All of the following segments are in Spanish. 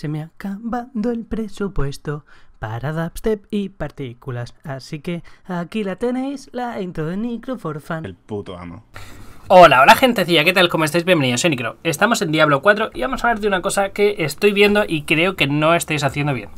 Se me ha acabado el presupuesto para dubstep y partículas. Así que aquí la tenéis, la intro de Nicro for El puto amo. Hola, hola gentecilla, ¿qué tal? ¿Cómo estáis? Bienvenidos soy Nicro. Estamos en Diablo 4 y vamos a hablar de una cosa que estoy viendo y creo que no estáis haciendo bien.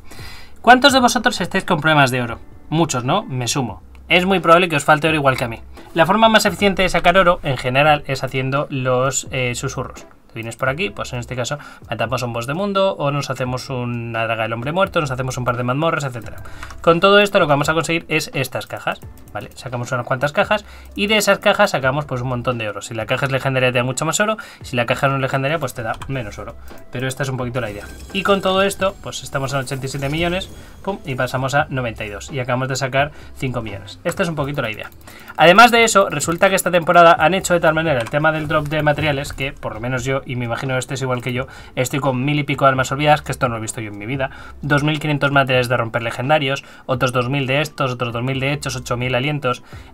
¿Cuántos de vosotros estáis con problemas de oro? Muchos, ¿no? Me sumo. Es muy probable que os falte oro igual que a mí. La forma más eficiente de sacar oro, en general, es haciendo los eh, susurros vienes por aquí, pues en este caso matamos a un boss de mundo o nos hacemos una draga del hombre muerto, nos hacemos un par de mazmorras, etcétera. Con todo esto lo que vamos a conseguir es estas cajas. ¿vale? Sacamos unas cuantas cajas y de esas cajas sacamos pues un montón de oro. Si la caja es legendaria te da mucho más oro, si la caja no es legendaria pues te da menos oro. Pero esta es un poquito la idea. Y con todo esto, pues estamos en 87 millones, y pasamos a 92. Y acabamos de sacar 5 millones. Esta es un poquito la idea. Además de eso, resulta que esta temporada han hecho de tal manera el tema del drop de materiales que, por lo menos yo, y me imagino que este es igual que yo, estoy con mil y pico de almas olvidadas, que esto no lo he visto yo en mi vida, 2.500 materiales de romper legendarios, otros 2.000 de estos, otros 2.000 de hechos, 8.000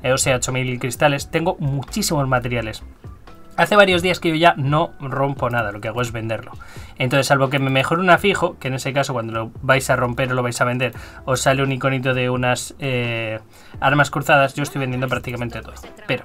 eh, o sea, 8000 cristales, tengo muchísimos materiales. Hace varios días que yo ya no rompo nada, lo que hago es venderlo. Entonces, salvo que me mejore una fijo, que en ese caso cuando lo vais a romper o lo vais a vender, os sale un iconito de unas eh, armas cruzadas, yo estoy vendiendo prácticamente todo. Pero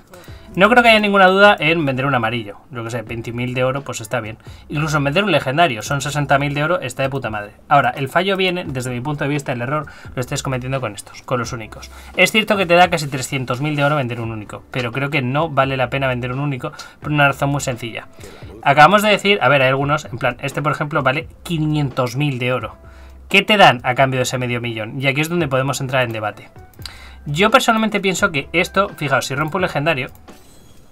no creo que haya ninguna duda en vender un amarillo. Yo que sé, 20.000 de oro, pues está bien. Incluso vender un legendario, son 60.000 de oro, está de puta madre. Ahora, el fallo viene, desde mi punto de vista, el error lo estáis cometiendo con estos, con los únicos. Es cierto que te da casi 300.000 de oro vender un único, pero creo que no vale la pena vender un único por una razón muy sencilla. Acabamos de decir, a ver, hay algunos, en plan, este por ejemplo vale 500.000 de oro. ¿Qué te dan a cambio de ese medio millón? Y aquí es donde podemos entrar en debate. Yo personalmente pienso que esto, fijaos, si rompo un legendario,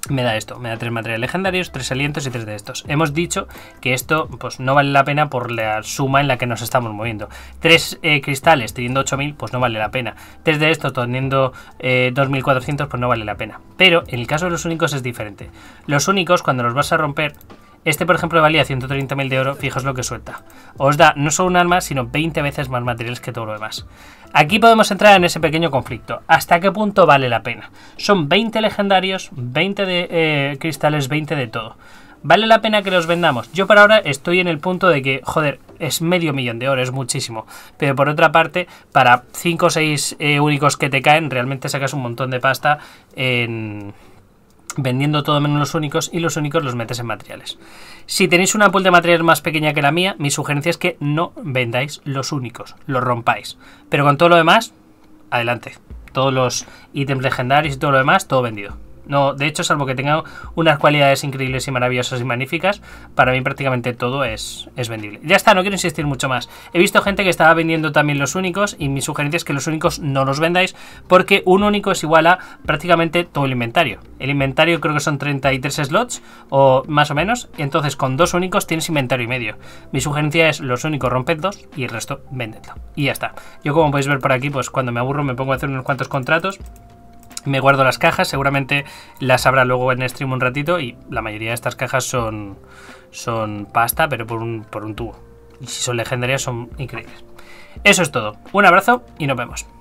me da esto, me da tres materiales legendarios, tres alientos y tres de estos. Hemos dicho que esto pues no vale la pena por la suma en la que nos estamos moviendo. Tres eh, cristales teniendo 8000 pues no vale la pena. Tres de estos teniendo 2400 eh, pues no vale la pena. Pero en el caso de los únicos es diferente. Los únicos cuando los vas a romper este, por ejemplo, valía 130.000 de oro, fijaos lo que suelta. Os da no solo un arma, sino 20 veces más materiales que todo lo demás. Aquí podemos entrar en ese pequeño conflicto. ¿Hasta qué punto vale la pena? Son 20 legendarios, 20 de eh, cristales, 20 de todo. ¿Vale la pena que los vendamos? Yo por ahora estoy en el punto de que, joder, es medio millón de oro, es muchísimo. Pero por otra parte, para 5 o 6 eh, únicos que te caen, realmente sacas un montón de pasta en vendiendo todo menos los únicos y los únicos los metes en materiales. Si tenéis una pool de materiales más pequeña que la mía, mi sugerencia es que no vendáis los únicos, los rompáis. Pero con todo lo demás, adelante. Todos los ítems legendarios y todo lo demás, todo vendido. No, de hecho, salvo que tenga unas cualidades increíbles y maravillosas y magníficas, para mí prácticamente todo es, es vendible. Ya está, no quiero insistir mucho más. He visto gente que estaba vendiendo también los únicos y mi sugerencia es que los únicos no los vendáis porque un único es igual a prácticamente todo el inventario. El inventario creo que son 33 slots o más o menos. Entonces con dos únicos tienes inventario y medio. Mi sugerencia es los únicos romped dos y el resto vendedlo. Y ya está. Yo como podéis ver por aquí, pues cuando me aburro me pongo a hacer unos cuantos contratos me guardo las cajas, seguramente las habrá luego en stream un ratito y la mayoría de estas cajas son, son pasta, pero por un, por un tubo. Y si son legendarias son increíbles. Eso es todo. Un abrazo y nos vemos.